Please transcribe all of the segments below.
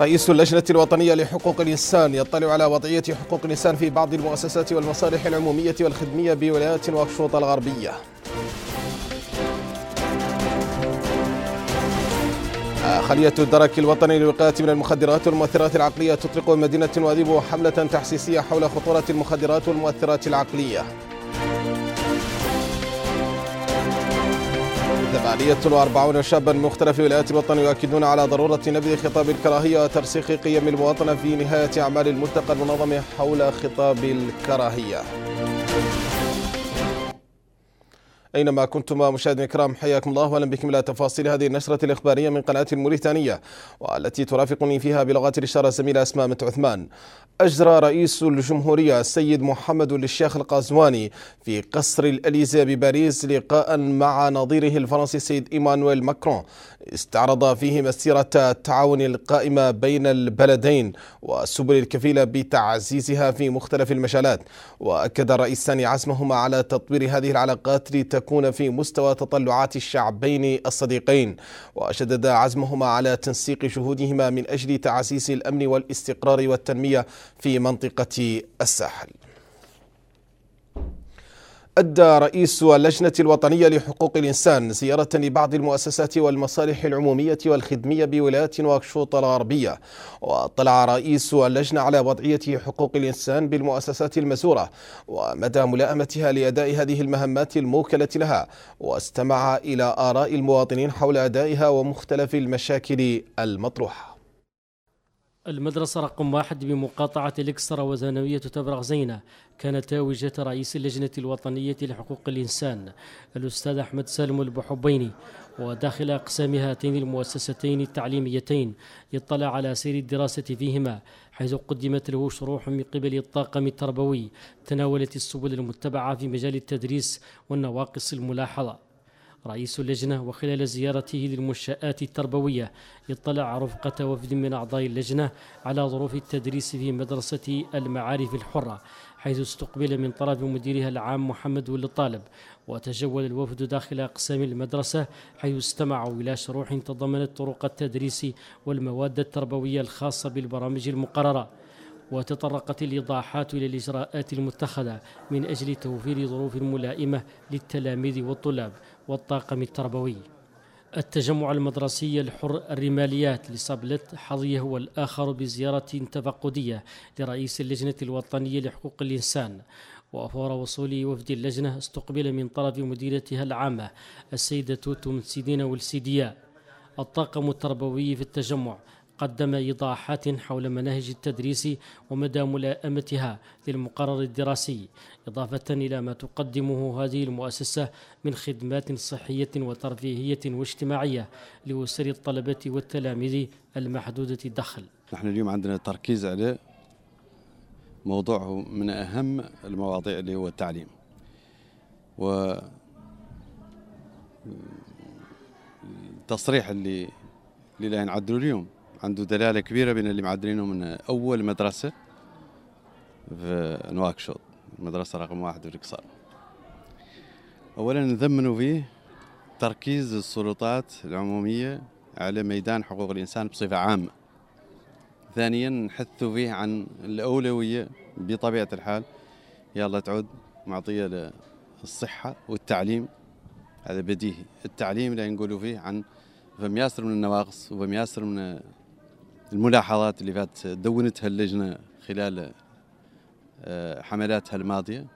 رئيس اللجنة الوطنية لحقوق الإنسان يطلع على وضعية حقوق الإنسان في بعض المؤسسات والمصالح العمومية والخدمية بولايات نواكشوط الغربية. خلية الدرك الوطني للوقاية من المخدرات والمؤثرات العقلية تطلق مدينة واديبو حملة تحسيسية حول خطورة المخدرات والمؤثرات العقلية. فعالية الأربعون شابا من مختلف ولايات الوطن يؤكدون على ضرورة نبذ خطاب الكراهية وترسيخ قيم المواطنة في نهاية أعمال الملتقى المنظم حول خطاب الكراهية أينما كنتما مشاهدينا الكرام حياكم الله وأهلا بكم إلى تفاصيل هذه النشرة الإخبارية من قناة الموريتانية والتي ترافقني فيها بلغات الإشارة الزميلة أسماء مت عثمان أجرى رئيس الجمهورية السيد محمد الشيخ القازواني في قصر الأليزيا بباريس لقاء مع نظيره الفرنسي السيد إيمانويل ماكرون استعرض فيه مسيرة التعاون القائمة بين البلدين والسبل الكفيلة بتعزيزها في مختلف المجالات وأكد الرئيسان عزمهما على تطوير هذه العلاقات تكون في مستوى تطلعات الشعبين الصديقين وشدد عزمهما على تنسيق جهودهما من أجل تعزيز الأمن والاستقرار والتنمية في منطقة الساحل أدى رئيس اللجنة الوطنية لحقوق الإنسان زيارة لبعض المؤسسات والمصالح العمومية والخدمية بولاية نواكشوط الغربية واطلع رئيس اللجنة على وضعية حقوق الإنسان بالمؤسسات المزورة ومدى ملائمتها لأداء هذه المهمات الموكلة لها واستمع إلى آراء المواطنين حول أدائها ومختلف المشاكل المطروحة المدرسة رقم واحد بمقاطعة الإكسرة وزنوية تبرغ زينة كانت وجهة رئيس اللجنة الوطنية لحقوق الإنسان الأستاذ أحمد سالم البحبيني وداخل أقسام هاتين المؤسستين التعليميتين يطلع على سير الدراسة فيهما حيث قدمت له شروح من قبل الطاقم التربوي تناولت السبل المتبعة في مجال التدريس والنواقص الملاحظة رئيس اللجنة وخلال زيارته للمنشآت التربوية اطلع رفقة وفد من أعضاء اللجنة على ظروف التدريس في مدرسة المعارف الحرة حيث استقبل من طرف مديرها العام محمد ولي طالب وتجول الوفد داخل أقسام المدرسة حيث استمعوا إلى شروح تضمنت طرق التدريس والمواد التربوية الخاصة بالبرامج المقررة وتطرقت الإيضاحات إلى الإجراءات المتخذة من أجل توفير ظروف ملائمة للتلاميذ والطلاب والطاقم التربوي التجمع المدرسي الحر الرماليات حظي هو الآخر بزيارة تفقدية لرئيس اللجنة الوطنية لحقوق الإنسان وفور وصول وفد اللجنة استقبل من طرف مديرتها العامة السيدة تمسيدين والسيدية الطاقم التربوي في التجمع قدم إيضاحات حول مناهج التدريس ومدى ملائمتها للمقرر الدراسي إضافة إلى ما تقدمه هذه المؤسسة من خدمات صحية وترفيهية واجتماعية لأسر الطلبة والتلاميذ المحدودة الدخل نحن اليوم عندنا تركيز على موضوع من أهم المواضيع اللي هو التعليم و التصريح اللي اللي لا اليوم عنده دلاله كبيره بين اللي معدلينه من اول مدرسه في نواكشوط المدرسه رقم واحد في والقصار اولا نذمنوا فيه تركيز السلطات العموميه على ميدان حقوق الانسان بصفه عامه ثانيا نحثوا فيه عن الاولويه بطبيعه الحال يلا تعود معطيه للصحه والتعليم هذا بديهي التعليم اللي نقولوا فيه عن فم ياسر من النواقص وفم ياسر من الملاحظات اللي فات دونتها اللجنة خلال آه، حملاتها الماضية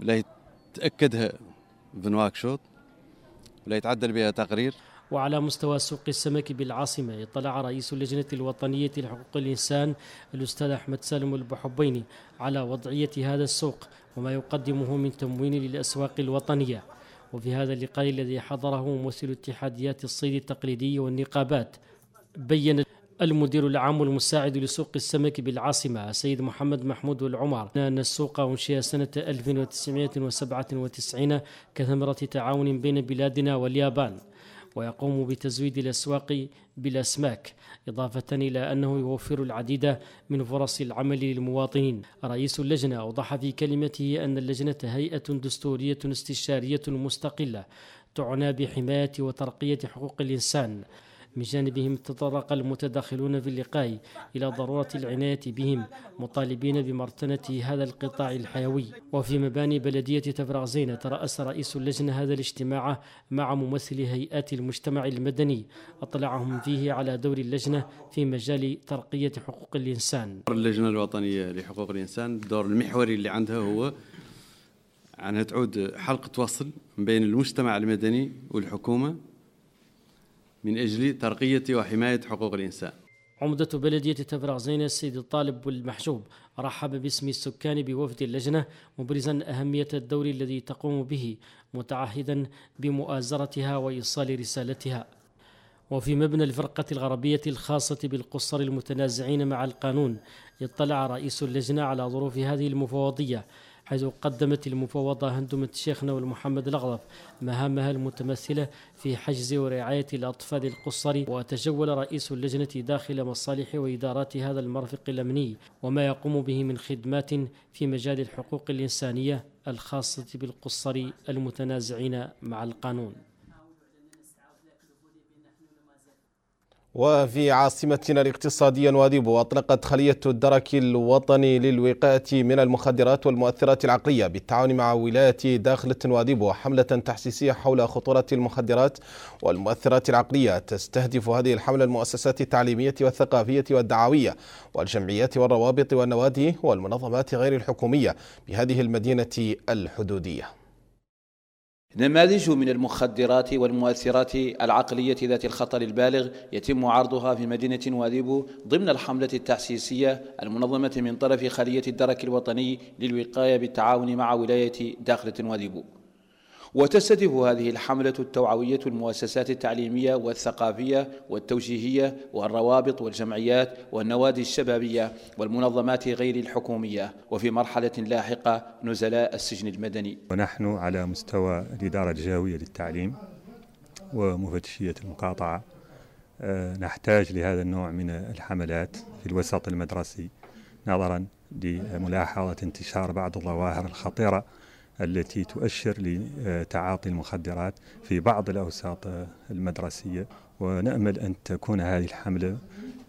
لا تأكدها بنواكشوط ولا يتعدل بها تقرير وعلى مستوى سوق السمك بالعاصمة اطلع رئيس اللجنة الوطنية لحقوق الإنسان الأستاذ أحمد سالم البحبيني على وضعية هذا السوق وما يقدمه من تموين للأسواق الوطنية وفي هذا اللقاء الذي حضره ممثل اتحاديات الصيد التقليدي والنقابات بين المدير العام المساعد لسوق السمك بالعاصمة سيد محمد محمود العمر أن السوق أنشئ سنة 1997 كثمرة تعاون بين بلادنا واليابان ويقوم بتزويد الأسواق بالأسماك إضافة إلى أنه يوفر العديد من فرص العمل للمواطنين رئيس اللجنة أوضح في كلمته أن اللجنة هيئة دستورية استشارية مستقلة تعنى بحماية وترقية حقوق الإنسان من جانبهم تطرق المتداخلون في اللقاء إلى ضرورة العناية بهم مطالبين بمرتنة هذا القطاع الحيوي وفي مباني بلدية تفرغزين ترأس رئيس اللجنة هذا الاجتماع مع ممثلي هيئات المجتمع المدني أطلعهم فيه على دور اللجنة في مجال ترقية حقوق الإنسان اللجنة الوطنية لحقوق الإنسان الدور المحوري اللي عندها هو أنها تعود حلقة وصل بين المجتمع المدني والحكومة من أجل ترقية وحماية حقوق الإنسان عمدة بلدية تبرع زين السيد الطالب والمحجوب رحب باسم السكان بوفد اللجنة مبرزا أهمية الدور الذي تقوم به متعهدا بمؤازرتها وإيصال رسالتها وفي مبنى الفرقة الغربية الخاصة بالقصر المتنازعين مع القانون اطلع رئيس اللجنة على ظروف هذه المفوضية حيث قدمت المفوضة هندمة الشيخ نول محمد الأغضب مهامها المتمثلة في حجز ورعاية الأطفال القصري وتجول رئيس اللجنة داخل مصالح وإدارات هذا المرفق الأمني وما يقوم به من خدمات في مجال الحقوق الإنسانية الخاصة بالقصري المتنازعين مع القانون وفي عاصمتنا الاقتصادية واديبو أطلقت خلية الدرك الوطني للوقاية من المخدرات والمؤثرات العقلية بالتعاون مع ولاية داخلة واديبو حملة تحسيسية حول خطورة المخدرات والمؤثرات العقلية تستهدف هذه الحملة المؤسسات التعليمية والثقافية والدعوية والجمعيات والروابط والنوادي والمنظمات غير الحكومية بهذه المدينة الحدودية نماذج من المخدرات والمؤثرات العقلية ذات الخطر البالغ يتم عرضها في مدينة واديبو ضمن الحملة التحسيسية المنظمة من طرف خلية الدرك الوطني للوقاية بالتعاون مع ولاية داخلة واديبو وتستهدف هذه الحملة التوعوية المؤسسات التعليمية والثقافية والتوجيهية والروابط والجمعيات والنوادي الشبابية والمنظمات غير الحكومية وفي مرحلة لاحقة نزلاء السجن المدني ونحن على مستوى الإدارة الجهوية للتعليم ومفتشية المقاطعة آه، نحتاج لهذا النوع من الحملات في الوسط المدرسي نظرا لملاحظة انتشار بعض الظواهر الخطيرة التي تؤشر لتعاطي المخدرات في بعض الاوساط المدرسيه ونامل ان تكون هذه الحمله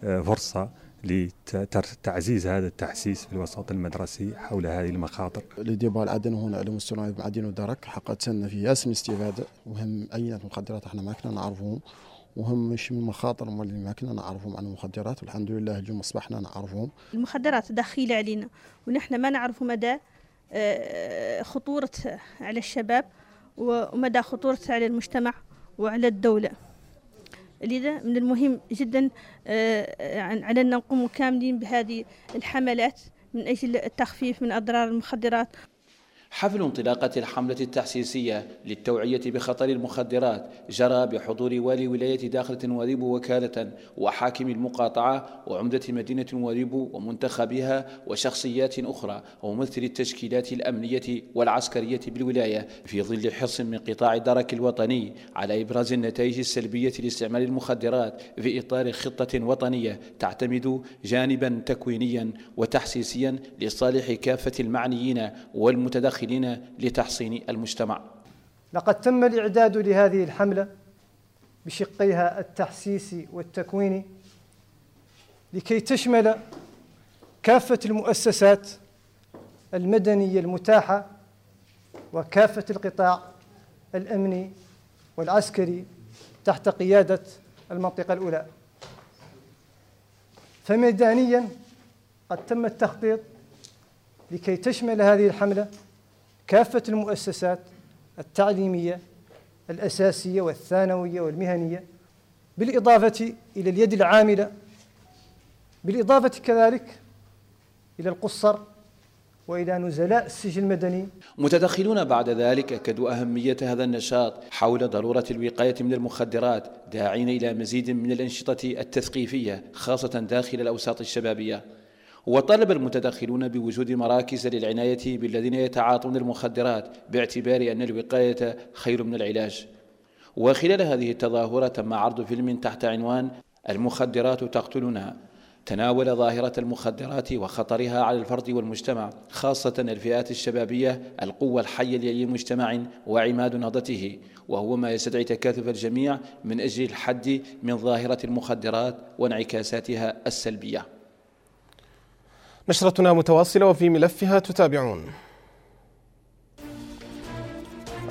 آه، فرصه لتعزيز هذا التحسيس في الوسط المدرسي حول هذه المخاطر. لدي العدن هنا على مستوى عدن ودرك حقا في ياسم استفادة وهم اي مخدرات احنا ما كنا نعرفهم وهم مش من المخاطر اللي ما كنا نعرفهم عن المخدرات والحمد لله اليوم اصبحنا نعرفهم. المخدرات دخيله علينا ونحن ما نعرف مدى آه، خطورته على الشباب ومدى خطورته على المجتمع وعلى الدولة لذا من المهم جدا آه، على أن نقوم كاملين بهذه الحملات من أجل التخفيف من أضرار المخدرات حفل انطلاقة الحملة التحسيسية للتوعية بخطر المخدرات جرى بحضور والي ولاية داخلة وريبو وكالة وحاكم المقاطعة وعمدة مدينة وريبو ومنتخبها وشخصيات أخرى وممثل التشكيلات الأمنية والعسكرية بالولاية في ظل حرص من قطاع الدرك الوطني على إبراز النتائج السلبية لاستعمال المخدرات في إطار خطة وطنية تعتمد جانبا تكوينيا وتحسيسيا لصالح كافة المعنيين والمتدخلين داخلنا لتحصين المجتمع لقد تم الإعداد لهذه الحملة بشقيها التحسيسي والتكويني لكي تشمل كافة المؤسسات المدنية المتاحة وكافة القطاع الأمني والعسكري تحت قيادة المنطقة الأولى فميدانيا قد تم التخطيط لكي تشمل هذه الحملة كافة المؤسسات التعليمية الأساسية والثانوية والمهنية بالإضافة إلى اليد العاملة بالإضافة كذلك إلى القصر وإلى نزلاء السجن المدني متدخلون بعد ذلك أكدوا أهمية هذا النشاط حول ضرورة الوقاية من المخدرات داعين إلى مزيد من الأنشطة التثقيفية خاصة داخل الأوساط الشبابية وطلب المتدخلون بوجود مراكز للعناية بالذين يتعاطون المخدرات باعتبار أن الوقاية خير من العلاج وخلال هذه التظاهرة تم عرض فيلم تحت عنوان المخدرات تقتلنا تناول ظاهرة المخدرات وخطرها على الفرد والمجتمع خاصة الفئات الشبابية القوة الحية لأي مجتمع وعماد نهضته وهو ما يستدعي تكاتف الجميع من أجل الحد من ظاهرة المخدرات وانعكاساتها السلبية نشرتنا متواصلة وفي ملفها تتابعون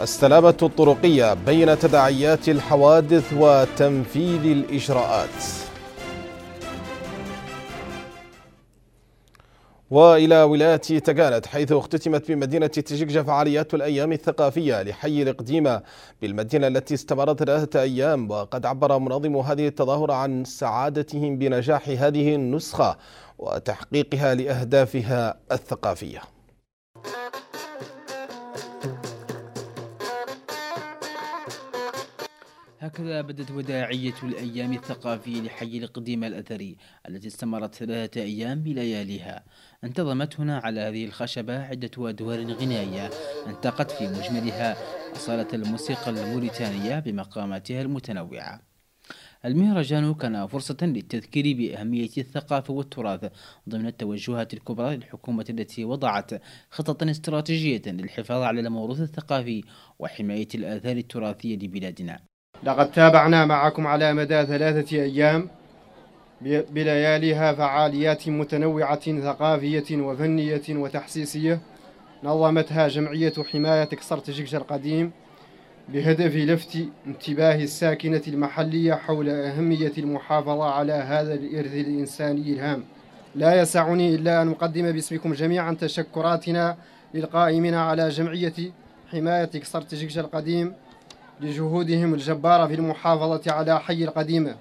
السلامة الطرقية بين تداعيات الحوادث وتنفيذ الإجراءات وإلى ولاية تقالت حيث اختتمت بمدينة تجيكجا فعاليات الأيام الثقافية لحي الإقديمة بالمدينة التي استمرت ثلاثة أيام وقد عبر منظم هذه التظاهرة عن سعادتهم بنجاح هذه النسخة وتحقيقها لاهدافها الثقافيه هكذا بدت وداعية الأيام الثقافية لحي القديم الأثري التي استمرت ثلاثة أيام بلياليها انتظمت هنا على هذه الخشبة عدة أدوار غنائية انتقت في مجملها أصالة الموسيقى الموريتانية بمقاماتها المتنوعة المهرجان كان فرصة للتذكير بأهمية الثقافة والتراث ضمن التوجهات الكبرى للحكومة التي وضعت خططا استراتيجية للحفاظ على الموروث الثقافي وحماية الآثار التراثية لبلادنا لقد تابعنا معكم على مدى ثلاثة أيام بلياليها فعاليات متنوعة ثقافية وفنية وتحسيسية نظمتها جمعية حماية كسرت جيجا القديم بهدف لفت انتباه الساكنة المحلية حول أهمية المحافظة على هذا الإرث الإنساني الهام لا يسعني إلا أن أقدم باسمكم جميعا تشكراتنا للقائمين على جمعية حماية كسر تجيكش القديم لجهودهم الجبارة في المحافظة على حي القديمة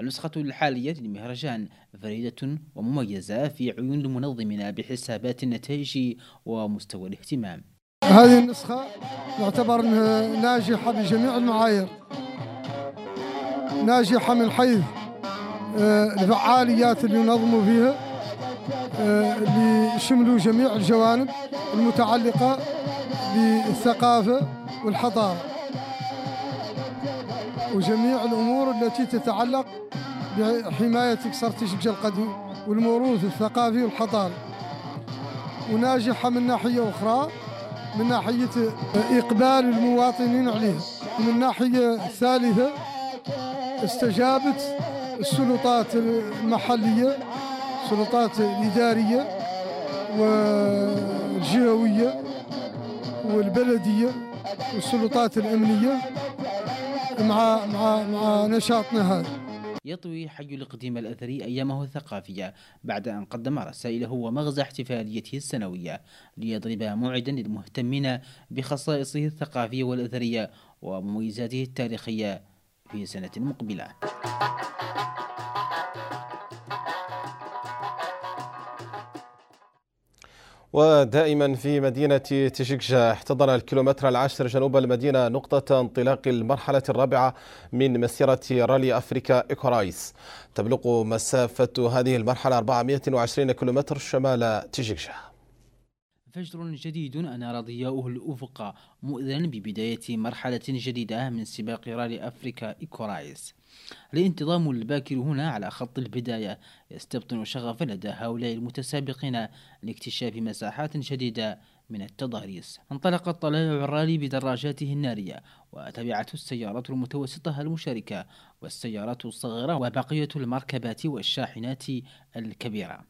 النسخة الحالية للمهرجان فريدة ومميزة في عيون المنظمين بحسابات النتائج ومستوى الاهتمام هذه النسخة نعتبر أنها ناجحة بجميع المعايير ناجحة من حيث آه، الفعاليات اللي ينظموا فيها اللي آه، شملوا جميع الجوانب المتعلقة بالثقافة والحضارة وجميع الأمور التي تتعلق بحماية كسر تشبج القديم والموروث الثقافي والحضاري وناجحة من ناحية أخرى من ناحية إقبال المواطنين عليها ومن ناحية ثالثة استجابت السلطات المحلية السلطات الإدارية والجهوية والبلدية والسلطات الأمنية مع مع مع نشاطنا هذا يطوي حي القديم الأثري أيامه الثقافية بعد أن قدم رسائله ومغزى احتفاليته السنوية ليضرب موعدا للمهتمين بخصائصه الثقافية والأثرية ومميزاته التاريخية في سنة مقبلة ودائما في مدينة تشكجا احتضن الكيلومتر العاشر جنوب المدينة نقطة انطلاق المرحلة الرابعة من مسيرة رالي أفريكا إيكورايس تبلغ مسافة هذه المرحلة 420 كيلومتر شمال تشكجا فجر جديد أنار ضياؤه الأفق مؤذن ببداية مرحلة جديدة من سباق رالي أفريكا إيكورايز الانتظام الباكر هنا على خط البداية يستبطن شغفا لدى هؤلاء المتسابقين لاكتشاف مساحات جديدة من التضاريس انطلق طلائع الرالي بدراجاته النارية وتبعته السيارات المتوسطة المشاركة والسيارات الصغيرة وبقية المركبات والشاحنات الكبيرة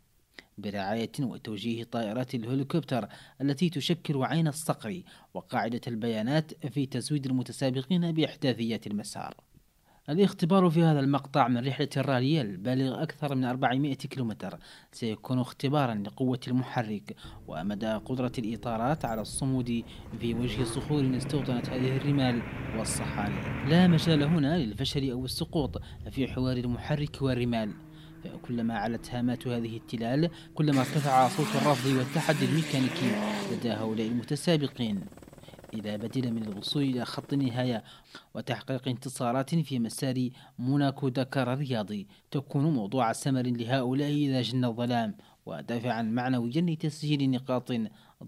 برعاية وتوجيه طائرات الهليكوبتر التي تشكل عين الصقر وقاعدة البيانات في تزويد المتسابقين بإحداثيات المسار الاختبار في هذا المقطع من رحلة الرالي البالغ أكثر من 400 كيلومتر سيكون اختبارا لقوة المحرك ومدى قدرة الإطارات على الصمود في وجه صخور استوطنت هذه الرمال والصحاري لا مجال هنا للفشل أو السقوط في حوار المحرك والرمال كلما علت هامات هذه التلال كلما ارتفع صوت الرفض والتحدي الميكانيكي لدى هؤلاء المتسابقين إذا بدل من الوصول إلى خط النهاية وتحقيق انتصارات في مسار موناكو دكار الرياضي تكون موضوع سمر لهؤلاء إذا جن الظلام ودافعا معنويا لتسجيل نقاط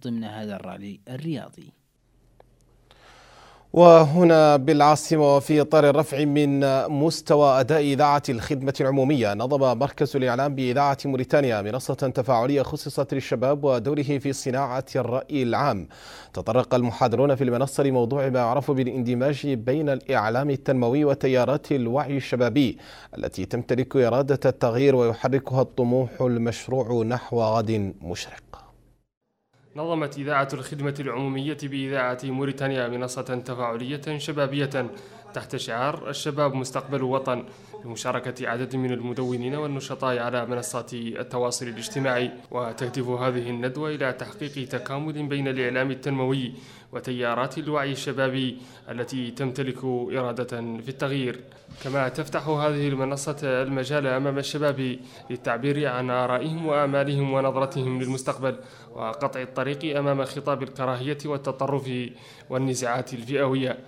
ضمن هذا الرالي الرياضي وهنا بالعاصمة وفي إطار الرفع من مستوى أداء إذاعة الخدمة العمومية نظم مركز الإعلام بإذاعة موريتانيا منصة تفاعلية خصصت للشباب ودوره في صناعة الرأي العام تطرق المحاضرون في المنصة لموضوع ما يعرف بالاندماج بين الإعلام التنموي وتيارات الوعي الشبابي التي تمتلك إرادة التغيير ويحركها الطموح المشروع نحو غد مشرق نظمت إذاعة الخدمة العمومية بإذاعة موريتانيا منصة تفاعلية شبابية تحت شعار الشباب مستقبل وطن بمشاركة عدد من المدونين والنشطاء على منصات التواصل الاجتماعي وتهدف هذه الندوة إلى تحقيق تكامل بين الإعلام التنموي وتيارات الوعي الشبابي التي تمتلك إرادة في التغيير كما تفتح هذه المنصة المجال أمام الشباب للتعبير عن آرائهم وآمالهم ونظرتهم للمستقبل وقطع الطريق أمام خطاب الكراهية والتطرف والنزاعات الفئوية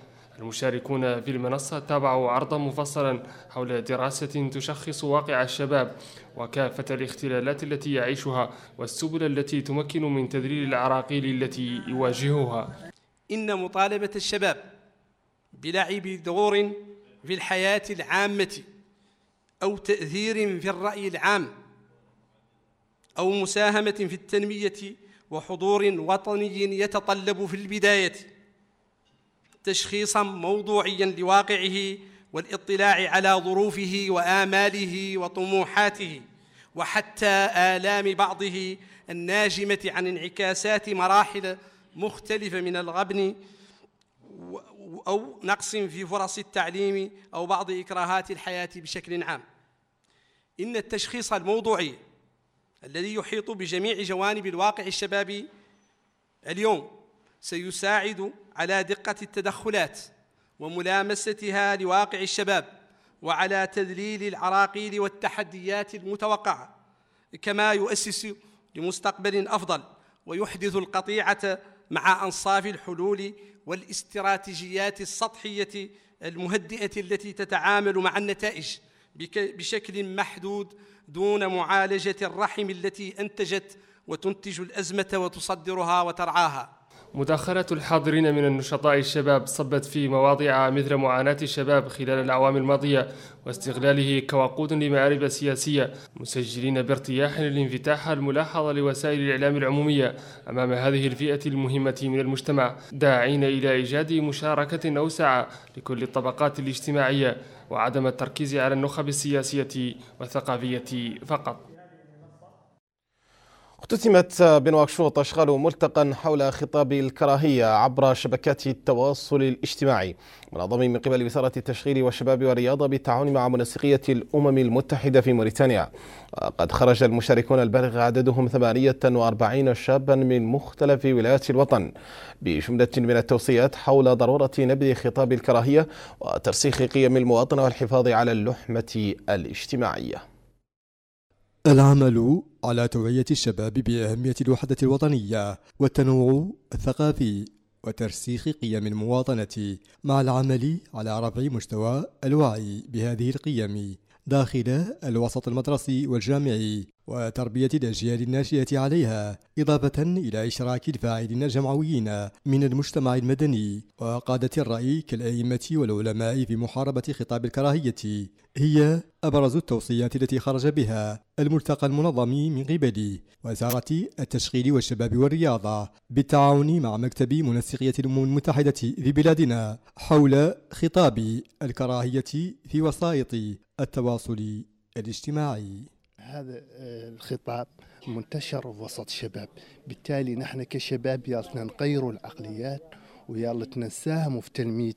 المشاركون في المنصة تابعوا عرضا مفصلا حول دراسة تشخص واقع الشباب وكافة الاختلالات التي يعيشها والسبل التي تمكن من تذليل العراقيل التي يواجهها إن مطالبة الشباب بلعب دور في الحياة العامة أو تأثير في الرأي العام أو مساهمة في التنمية وحضور وطني يتطلب في البداية تشخيصا موضوعيا لواقعه والاطلاع على ظروفه واماله وطموحاته وحتى الام بعضه الناجمه عن انعكاسات مراحل مختلفه من الغبن او نقص في فرص التعليم او بعض اكراهات الحياه بشكل عام ان التشخيص الموضوعي الذي يحيط بجميع جوانب الواقع الشبابي اليوم سيساعد على دقة التدخلات وملامستها لواقع الشباب وعلى تذليل العراقيل والتحديات المتوقعة كما يؤسس لمستقبل أفضل ويحدث القطيعة مع أنصاف الحلول والاستراتيجيات السطحية المهدئة التي تتعامل مع النتائج بشكل محدود دون معالجة الرحم التي أنتجت وتنتج الأزمة وتصدرها وترعاها مداخلة الحاضرين من النشطاء الشباب صبت في مواضيع مثل معاناة الشباب خلال الأعوام الماضية واستغلاله كوقود لمآرب سياسية مسجلين بارتياح الانفتاح الملاحظ لوسائل الإعلام العمومية أمام هذه الفئة المهمة من المجتمع داعين إلى إيجاد مشاركة أوسع لكل الطبقات الاجتماعية وعدم التركيز على النخب السياسية والثقافية فقط اختتمت بنواكشوط أشغال ملتقى حول خطاب الكراهية عبر شبكات التواصل الاجتماعي منظم من قبل وزارة التشغيل والشباب والرياضة بالتعاون مع منسقية الأمم المتحدة في موريتانيا قد خرج المشاركون البالغ عددهم 48 شابا من مختلف ولايات الوطن بجملة من التوصيات حول ضرورة نبذ خطاب الكراهية وترسيخ قيم المواطنة والحفاظ على اللحمة الاجتماعية العمل على توعية الشباب بأهمية الوحدة الوطنية والتنوع الثقافي وترسيخ قيم المواطنة مع العمل على رفع مستوى الوعي بهذه القيم داخل الوسط المدرسي والجامعي وتربية الأجيال الناشئة عليها إضافة إلى إشراك الفاعلين الجمعويين من المجتمع المدني وقادة الرأي كالأئمة والعلماء في محاربة خطاب الكراهية هي أبرز التوصيات التي خرج بها الملتقى المنظم من قبل وزارة التشغيل والشباب والرياضة بالتعاون مع مكتب منسقية الأمم المتحدة في بلادنا حول خطاب الكراهية في وسائط التواصل الاجتماعي هذا آه، الخطاب منتشر وسط الشباب بالتالي نحن كشباب يالتنا نغير العقليات ويالتنا نساهموا في تنميه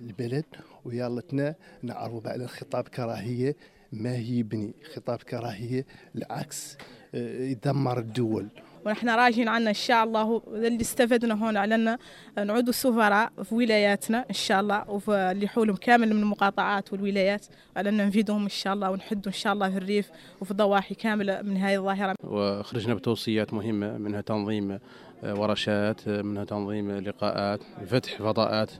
البلد ويالتنا نعرفوا على خطاب كراهيه ما يبني خطاب كراهيه العكس آه، يدمر الدول ونحن راجعين عنا ان شاء الله اللي استفدنا هون على ان نعودوا سفراء في ولاياتنا ان شاء الله وفي اللي حولهم كامل من المقاطعات والولايات على ان نفيدهم ان شاء الله ونحدوا ان شاء الله في الريف وفي الضواحي كامله من هذه الظاهره. وخرجنا بتوصيات مهمه منها تنظيم آه، ورشات آه، منها تنظيم آه، لقاءات فتح فضاءات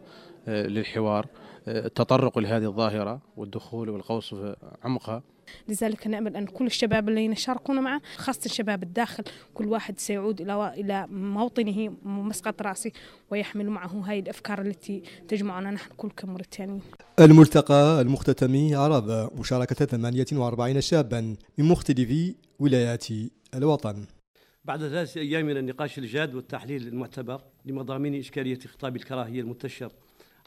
للحوار التطرق لهذه الظاهرة والدخول والقوس في عمقها لذلك نأمل أن كل الشباب الذين شاركونا معه خاصة الشباب الداخل كل واحد سيعود إلى إلى موطنه مسقط رأسه ويحمل معه هذه الأفكار التي تجمعنا نحن كل كموريتانيين الملتقى المختتم عرض مشاركة 48 شابا من مختلف ولايات الوطن بعد ثلاثة أيام من النقاش الجاد والتحليل المعتبر لمضامين إشكالية خطاب الكراهية المنتشر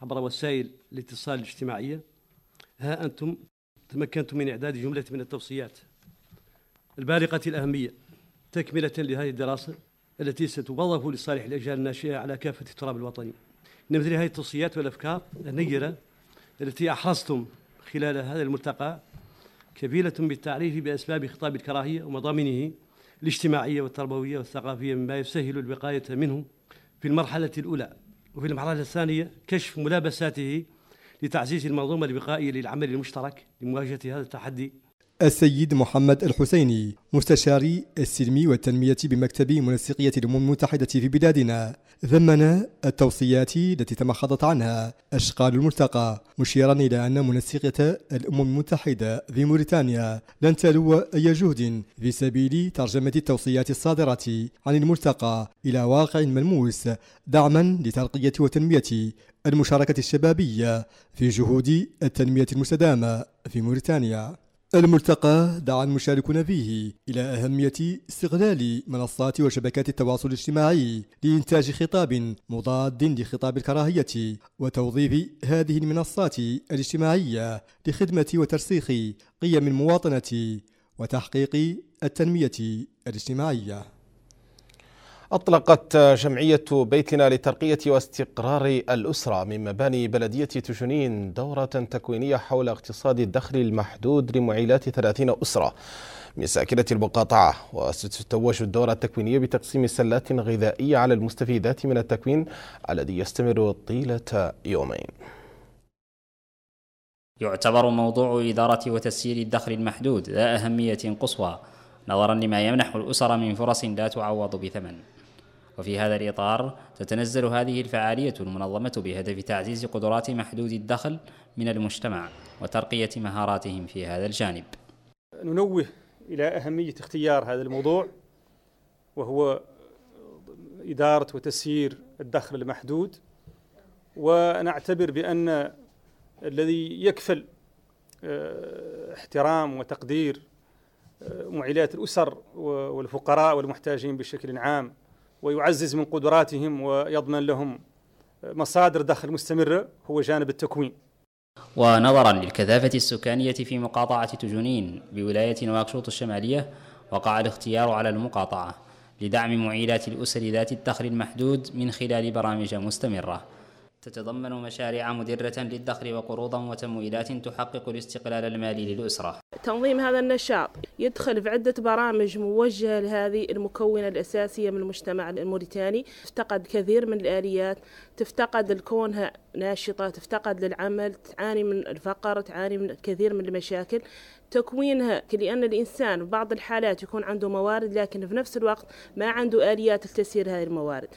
عبر وسائل الاتصال الاجتماعية ها أنتم تمكنتم من إعداد جملة من التوصيات البالغة الأهمية تكملة لهذه الدراسة التي ستوظف لصالح الأجيال الناشئة على كافة التراب الوطني إن مثل هذه التوصيات والأفكار النيرة التي أحرصتم خلال هذا الملتقى كفيلة بالتعريف بأسباب خطاب الكراهية ومضامنه الاجتماعية والتربوية والثقافية مما يسهل الوقاية منه في المرحلة الأولى وفي المرحلة الثانية كشف ملابساته لتعزيز المنظومة الوقائية للعمل المشترك لمواجهة هذا التحدي السيد محمد الحسيني مستشاري السلم والتنمية بمكتب منسقية الأمم المتحدة في بلادنا ذمنا التوصيات التي تمخضت عنها أشغال الملتقى مشيرا إلى أن منسقة الأمم المتحدة في موريتانيا لن تلو أي جهد في سبيل ترجمة التوصيات الصادرة عن الملتقى إلى واقع ملموس دعما لترقية وتنمية المشاركة الشبابية في جهود التنمية المستدامة في موريتانيا الملتقى دعا المشاركون فيه إلى أهمية استغلال منصات وشبكات التواصل الاجتماعي لإنتاج خطاب مضاد لخطاب الكراهية وتوظيف هذه المنصات الاجتماعية لخدمة وترسيخ قيم المواطنة وتحقيق التنمية الاجتماعية أطلقت جمعية بيتنا لترقية واستقرار الأسرة من مباني بلدية تشنين دورة تكوينية حول اقتصاد الدخل المحدود لمعيلات 30 أسرة من ساكنة المقاطعة وستتوج الدورة التكوينية بتقسيم سلات غذائية على المستفيدات من التكوين الذي يستمر طيلة يومين يعتبر موضوع إدارة وتسيير الدخل المحدود ذا أهمية قصوى نظرا لما يمنح الأسر من فرص لا تعوض بثمن وفي هذا الإطار تتنزل هذه الفعالية المنظمة بهدف تعزيز قدرات محدود الدخل من المجتمع وترقية مهاراتهم في هذا الجانب. ننوه إلى أهمية اختيار هذا الموضوع وهو إدارة وتسيير الدخل المحدود ونعتبر بأن الذي يكفل آه، احترام وتقدير آه، معيلات الأسر والفقراء والمحتاجين بشكل عام ويعزز من قدراتهم ويضمن لهم مصادر دخل مستمرة هو جانب التكوين ونظرا للكثافة السكانية في مقاطعة تجنين بولاية نواكشوط الشمالية وقع الاختيار على المقاطعة لدعم معيلات الأسر ذات الدخل المحدود من خلال برامج مستمرة تتضمن مشاريع مدرة للدخل وقروضا وتمويلات تحقق الاستقلال المالي للأسرة تنظيم هذا النشاط يدخل في عدة برامج موجهة لهذه المكونة الأساسية من المجتمع الموريتاني تفتقد كثير من الآليات تفتقد لكونها ناشطة تفتقد للعمل تعاني من الفقر تعاني من كثير من المشاكل تكوينها لأن الإنسان في بعض الحالات يكون عنده موارد لكن في نفس الوقت ما عنده آليات لتسيير هذه الموارد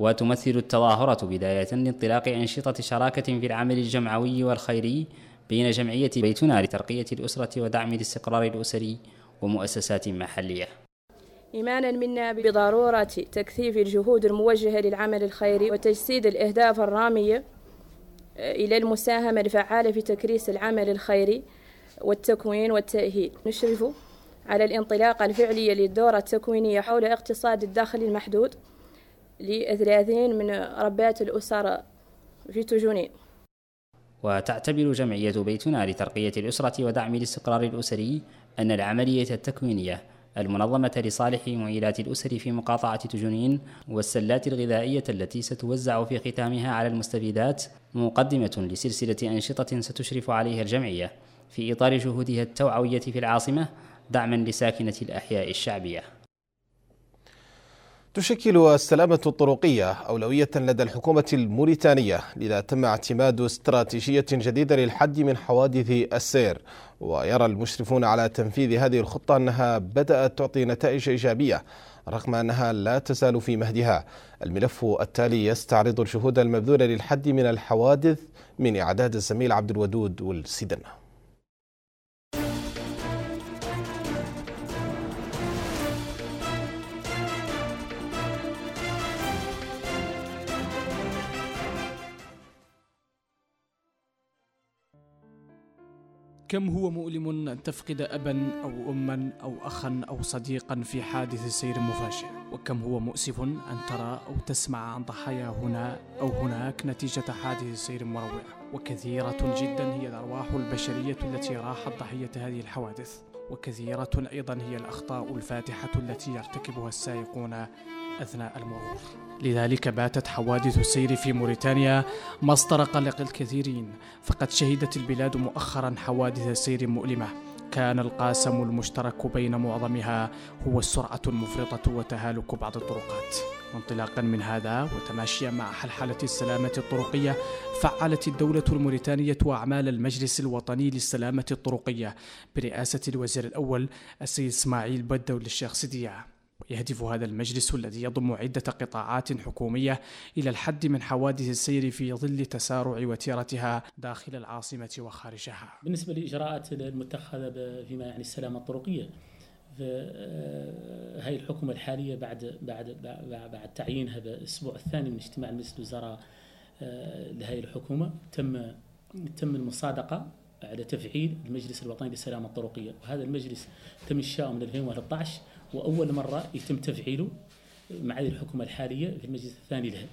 وتمثل التظاهرة بداية لانطلاق أنشطة شراكة في العمل الجمعوي والخيري بين جمعية بيتنا لترقية الأسرة ودعم الاستقرار الأسري ومؤسسات محلية إيمانا منا بضرورة تكثيف الجهود الموجهة للعمل الخيري وتجسيد الأهداف الرامية آه، إلى المساهمة الفعالة في تكريس العمل الخيري والتكوين والتأهيل نشرف على الانطلاقة الفعلية للدورة التكوينية حول اقتصاد الداخل المحدود لثلاثين من ربات الأسر في تجوني وتعتبر جمعية بيتنا لترقية الأسرة ودعم الاستقرار الأسري أن العملية التكوينية المنظمة لصالح معيلات الأسر في مقاطعة تجنين والسلات الغذائية التي ستوزع في ختامها على المستفيدات مقدمة لسلسلة أنشطة ستشرف عليها الجمعية في إطار جهودها التوعوية في العاصمة دعما لساكنة الأحياء الشعبية تشكل السلامة الطرقية أولوية لدى الحكومة الموريتانية لذا تم اعتماد استراتيجية جديدة للحد من حوادث السير ويرى المشرفون على تنفيذ هذه الخطة أنها بدأت تعطي نتائج إيجابية رغم أنها لا تزال في مهدها الملف التالي يستعرض الشهود المبذولة للحد من الحوادث من إعداد الزميل عبد الودود والسيدنه كم هو مؤلم أن تفقد أبا أو أما أو أخا أو صديقا في حادث سير مفاجئ وكم هو مؤسف أن ترى أو تسمع عن ضحايا هنا أو هناك نتيجة حادث سير مروع وكثيرة جدا هي الأرواح البشرية التي راحت ضحية هذه الحوادث وكثيرة أيضا هي الأخطاء الفاتحة التي يرتكبها السائقون أثناء المرور لذلك باتت حوادث السير في موريتانيا مصدر قلق الكثيرين فقد شهدت البلاد مؤخرا حوادث سير مؤلمه كان القاسم المشترك بين معظمها هو السرعة المفرطة وتهالك بعض الطرقات وانطلاقا من هذا وتماشيا مع حلحلة السلامة الطرقية فعلت الدولة الموريتانية أعمال المجلس الوطني للسلامة الطرقية برئاسة الوزير الأول السيد إسماعيل بدو للشيخ سديع ويهدف هذا المجلس الذي يضم عدة قطاعات حكومية إلى الحد من حوادث السير في ظل تسارع وتيرتها داخل العاصمة وخارجها بالنسبة للإجراءات المتخذة فيما يعني السلامة الطرقية آه، هاي الحكومة الحالية بعد بعد بعد تعيينها بالأسبوع الثاني من اجتماع مجلس الوزراء آه، لهذه الحكومة تم تم المصادقة على تفعيل المجلس الوطني للسلامة الطرقية وهذا المجلس تم إنشاؤه من 2013 واول مره يتم تفعيله مع الحكومه الحاليه في المجلس الثاني لها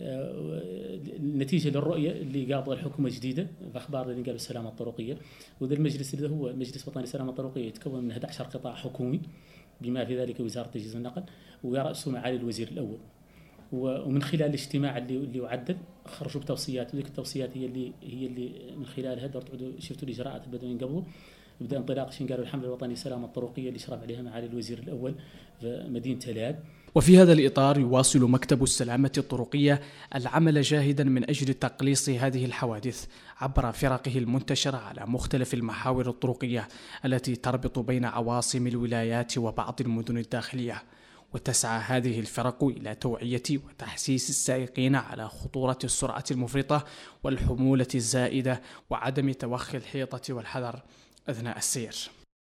آه، نتيجة للرؤية اللي قاضها الحكومة الجديدة في أخبار اللي قالوا السلامة الطرقية وذا المجلس اللي هو مجلس وطني السلامة الطرقية يتكون من 11 قطاع حكومي بما في ذلك وزارة التجهيز والنقل ويرأسه معالي الوزير الأول ومن خلال الاجتماع اللي اللي عدل خرجوا بتوصيات وذيك التوصيات هي اللي هي اللي من خلالها شفتوا الاجراءات اللي بدأوا ينقبضوا بدا انطلاق شنقال الحمله الوطنيه للسلامه الطرقيه اللي اشرف عليها معالي الوزير الاول في مدينه العاب وفي هذا الإطار يواصل مكتب السلامة الطرقية العمل جاهدا من أجل تقليص هذه الحوادث عبر فرقه المنتشرة على مختلف المحاور الطرقية التي تربط بين عواصم الولايات وبعض المدن الداخلية وتسعى هذه الفرق إلى توعية وتحسيس السائقين على خطورة السرعة المفرطة والحمولة الزائدة وعدم توخي الحيطة والحذر أثناء السير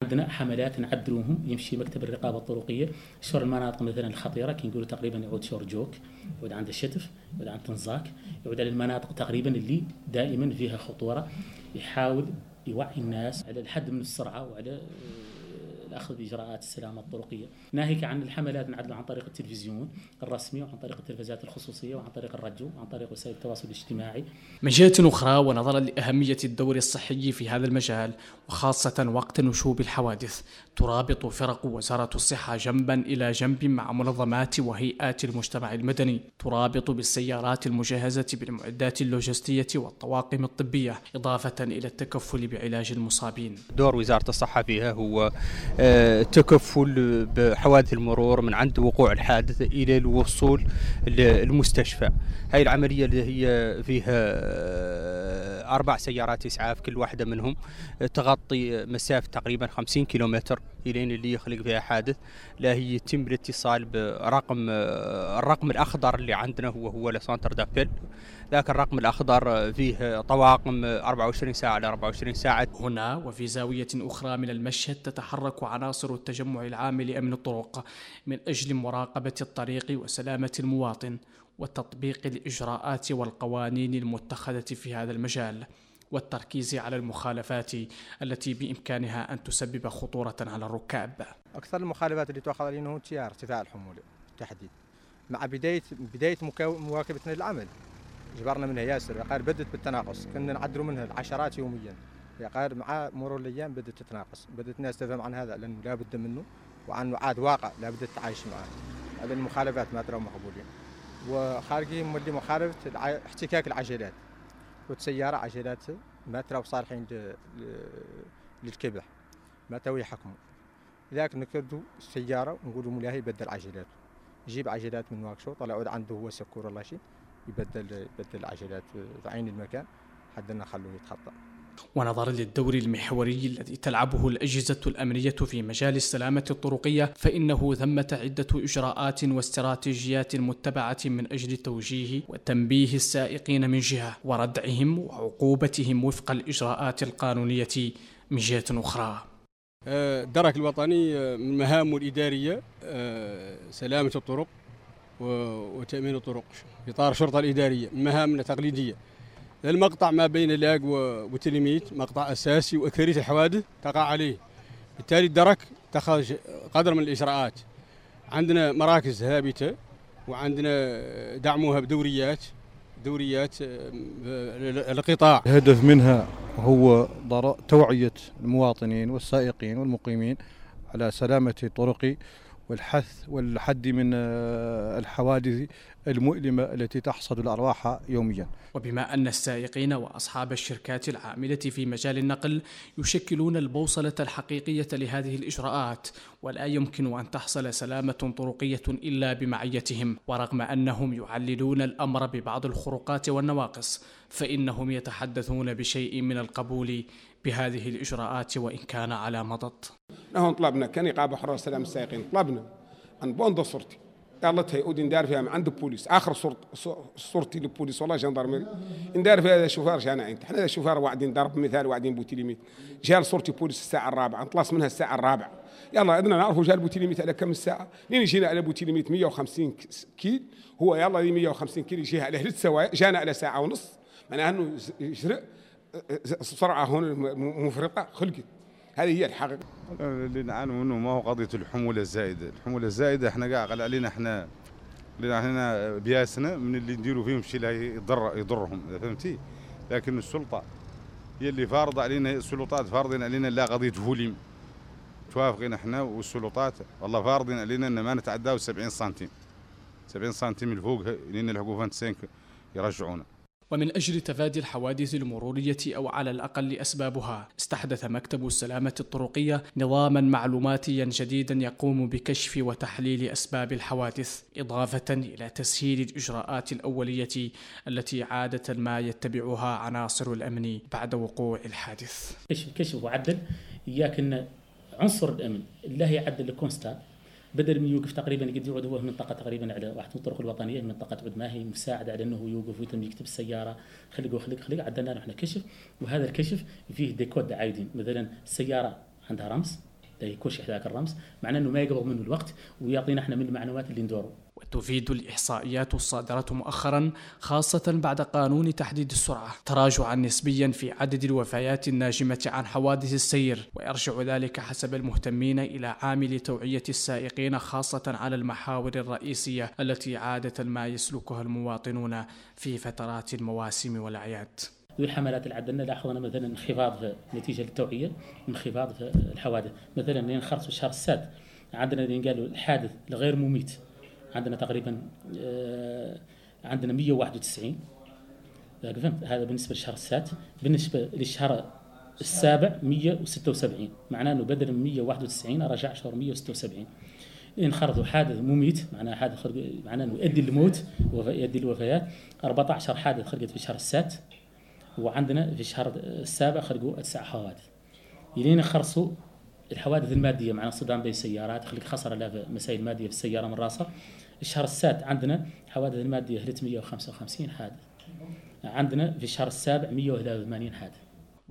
عندنا حملات نعدلوهم يمشي مكتب الرقابه الطرقيه شهر المناطق مثلا الخطيره كي نقولوا تقريبا يعود شهر جوك يعود عند الشتف يعود عند تنزاك يعود على المناطق تقريبا اللي دائما فيها خطوره يحاول يوعي الناس على الحد من السرعه وعلى اخذ اجراءات السلامه الطرقيه، ناهيك عن الحملات نعدل عن طريق التلفزيون الرسمي وعن طريق التلفزيات الخصوصيه وعن طريق الراديو وعن طريق وسائل التواصل الاجتماعي. من جهه اخرى ونظرا لاهميه الدور الصحي في هذا المجال وخاصه وقت نشوب الحوادث، ترابط فرق وزاره الصحه جنبا الى جنب مع منظمات وهيئات المجتمع المدني، ترابط بالسيارات المجهزه بالمعدات اللوجستيه والطواقم الطبيه، اضافه الى التكفل بعلاج المصابين. دور وزاره الصحه فيها هو التكفل آه، بحوادث المرور من عند وقوع الحادث إلى الوصول للمستشفى هاي العملية اللي هي فيها آه، أربع سيارات إسعاف كل واحدة منهم تغطي مسافة تقريبا 50 كيلومتر إلين اللي يخلق فيها حادث لا هي يتم الاتصال برقم آه، الرقم الأخضر اللي عندنا هو هو لسانتر دافيل ذاك الرقم الأخضر آه، فيه آه، طواقم 24 آه، ساعة على 24 ساعة هنا وفي زاوية أخرى من المشهد تتحرك عناصر التجمع العام لأمن الطرق من أجل مراقبة الطريق وسلامة المواطن وتطبيق الإجراءات والقوانين المتخذة في هذا المجال والتركيز على المخالفات التي بإمكانها أن تسبب خطورة على الركاب أكثر المخالفات اللي تؤخذ علينا هو ارتفاع الحمولة بالتحديد مع بداية بداية مواكبتنا للعمل جبرنا منها ياسر يقار بدت بالتناقص كنا نعدلوا منها العشرات يوميا يقار مع مرور الايام بدت تتناقص بدت الناس تفهم عن هذا لانه لا بد منه وعن عاد واقع لا بد تتعايش معه هذه المخالفات ما ترى مقبولين وخارجي مولي مخالفه احتكاك العجلات والسياره عجلات ما ترى صالحين للكبح ما ترى يحكموا لذلك نكردوا السياره ونقولوا ملاهي بدل عجلات جيب عجلات من واكشو طلعوا عنده هو سكور الله شيء يبدل يبدل عجلات آه، عين المكان حتى خلوه يتخطى ونظرا للدور المحوري الذي تلعبه الأجهزة الأمنية في مجال السلامة الطرقية فإنه ثمة عدة إجراءات واستراتيجيات متبعة من أجل توجيه وتنبيه السائقين من جهة وردعهم وعقوبتهم وفق الإجراءات القانونية من جهة أخرى الدرك آه، الوطني آه، من مهامه الإدارية سلامة الطرق وتأمين الطرق في إطار الشرطة الإدارية مهامنا تقليدية المقطع ما بين لاق وتلميت مقطع أساسي وأكثرية الحوادث تقع عليه بالتالي الدرك اتخذ قدر من الإجراءات عندنا مراكز ثابتة وعندنا دعمها بدوريات دوريات آه، القطاع الهدف منها هو توعية المواطنين والسائقين والمقيمين على سلامة طرق والحث والحد من آه، الحوادث المؤلمة التي تحصد الأرواح يوميا وبما أن السائقين وأصحاب الشركات العاملة في مجال النقل يشكلون البوصلة الحقيقية لهذه الإجراءات ولا يمكن أن تحصل سلامة طرقية إلا بمعيتهم ورغم أنهم يعللون الأمر ببعض الخروقات والنواقص فإنهم يتحدثون بشيء من القبول بهذه الإجراءات وإن كان على مضض نحن طلبنا كان إقامة حرار سلام السائقين طلبنا أن بوند صورتي يلا تهي أودي ندار فيها عند البوليس اخر صورت صورتي للبوليس والله جندرمي ندار فيها هذا شوفار جانا انت حنا هذا شوفار واعدين ضرب مثال واعدين بوتيليميت جا صورتي بوليس الساعه الرابعه نطلص منها الساعه الرابعه يلا عندنا نعرفوا جا البوتيليميت على كم الساعه لين جينا على بوتيليميت 150 كيل هو يلا 150 كيل يجيها على ثلاث سوايع جانا على ساعه ونص معناها انه يجرئ بسرعه هون مفرطه خلقت هذه هي الحقيقه اللي نعانوا منه ما هو قضيه الحموله الزائده، الحموله الزائده احنا قاعد قال علينا احنا لان احنا بياسنا من اللي نديروا فيهم شيء لا يضر يضرهم فهمتي؟ لكن السلطه هي اللي فارضه علينا السلطات فارضين علينا لا قضيه فوليم توافقين احنا والسلطات والله فارضين علينا ان ما نتعداو 70 سنتيم 70 سنتيم الفوق لان الحقوق 25 يرجعونا ومن أجل تفادي الحوادث المرورية أو على الأقل أسبابها استحدث مكتب السلامة الطرقية نظاما معلوماتيا جديدا يقوم بكشف وتحليل أسباب الحوادث إضافة إلى تسهيل الإجراءات الأولية التي عادة ما يتبعها عناصر الأمن بعد وقوع الحادث كشف وعدل إياك أن عنصر الأمن لا يعدل الكونستا بدل من يوقف تقريبا قد يقعد هو في منطقه تقريبا على واحد من الطرق الوطنيه من منطقه عود ماهي مساعد على انه يوقف ويتم يكتب السياره خلق وخلق خلق عندنا نحن كشف وهذا الكشف فيه ديكود عايدين مثلا السياره عندها رمز يكون شيء ذاك الرمز معناه انه ما يقبض منه الوقت ويعطينا احنا من المعلومات اللي ندوره وتفيد الإحصائيات الصادرة مؤخرا خاصة بعد قانون تحديد السرعة تراجعا نسبيا في عدد الوفيات الناجمة عن حوادث السير ويرجع ذلك حسب المهتمين إلى عامل توعية السائقين خاصة على المحاور الرئيسية التي عادة ما يسلكها المواطنون في فترات المواسم والأعياد ذو الحملات عدلنا لاحظنا مثلا انخفاض نتيجه للتوعيه انخفاض الحوادث مثلا لين خرج في الشهر السادس عندنا قالوا الحادث الغير مميت عندنا تقريبا آه، عندنا 191 فهمت هذا بالنسبه للشهر السادس بالنسبه للشهر السابع 176 معناه انه بدل من 191 رجع شهر 176 انخرطوا حادث مميت معناه حادث خرج معناه انه يؤدي للموت يؤدي للوفيات 14 حادث خرجت في الشهر السادس وعندنا في الشهر السابع خرجوا تسع حوادث الين خرصوا الحوادث الماديه معناها صدام بين السيارات خلق خسر لا مسائل ماديه في السياره من راسها الشهر السادس عندنا حوادث الماديه 355 حادث عندنا في الشهر السابع 181 حادث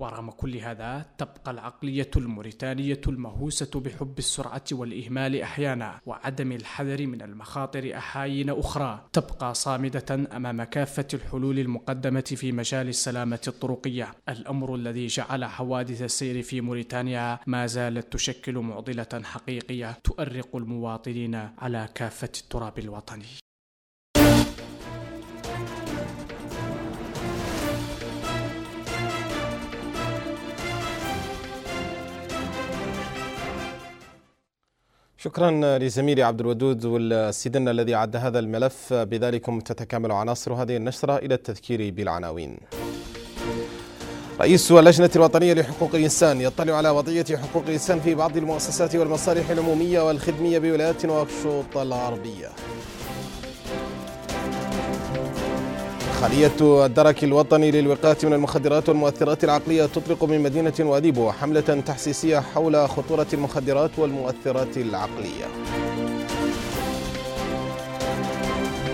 ورغم كل هذا تبقى العقلية الموريتانية المهوسة بحب السرعة والإهمال أحيانا وعدم الحذر من المخاطر أحايين أخرى تبقى صامدة أمام كافة الحلول المقدمة في مجال السلامة الطرقية الأمر الذي جعل حوادث السير في موريتانيا ما زالت تشكل معضلة حقيقية تؤرق المواطنين على كافة التراب الوطني شكرا لزميلي عبد الودود والسيدنا الذي عد هذا الملف بذلكم تتكامل عناصر هذه النشرة إلى التذكير بالعناوين رئيس اللجنة الوطنية لحقوق الإنسان يطلع على وضعية حقوق الإنسان في بعض المؤسسات والمصالح العمومية والخدمية بولايات وشوط الغربية خلية الدرك الوطني للوقاية من المخدرات والمؤثرات العقلية تطلق من مدينة واديبو حملة تحسيسية حول خطورة المخدرات والمؤثرات العقلية.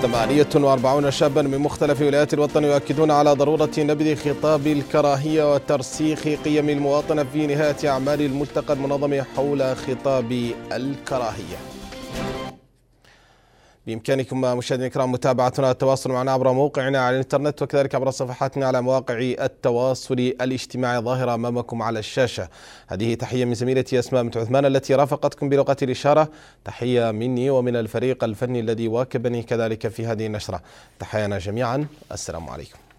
48 شابا من مختلف ولايات الوطن يؤكدون على ضرورة نبذ خطاب الكراهية وترسيخ قيم المواطنة في نهاية أعمال الملتقى المنظم حول خطاب الكراهية. بإمكانكم مشاهدينا الكرام متابعتنا التواصل معنا عبر موقعنا على الإنترنت وكذلك عبر صفحاتنا على مواقع التواصل الاجتماعي ظاهرة أمامكم على الشاشة هذه تحية من زميلتي أسماء بنت عثمان التي رافقتكم بلغة الإشارة تحية مني ومن الفريق الفني الذي واكبني كذلك في هذه النشرة تحيانا جميعا السلام عليكم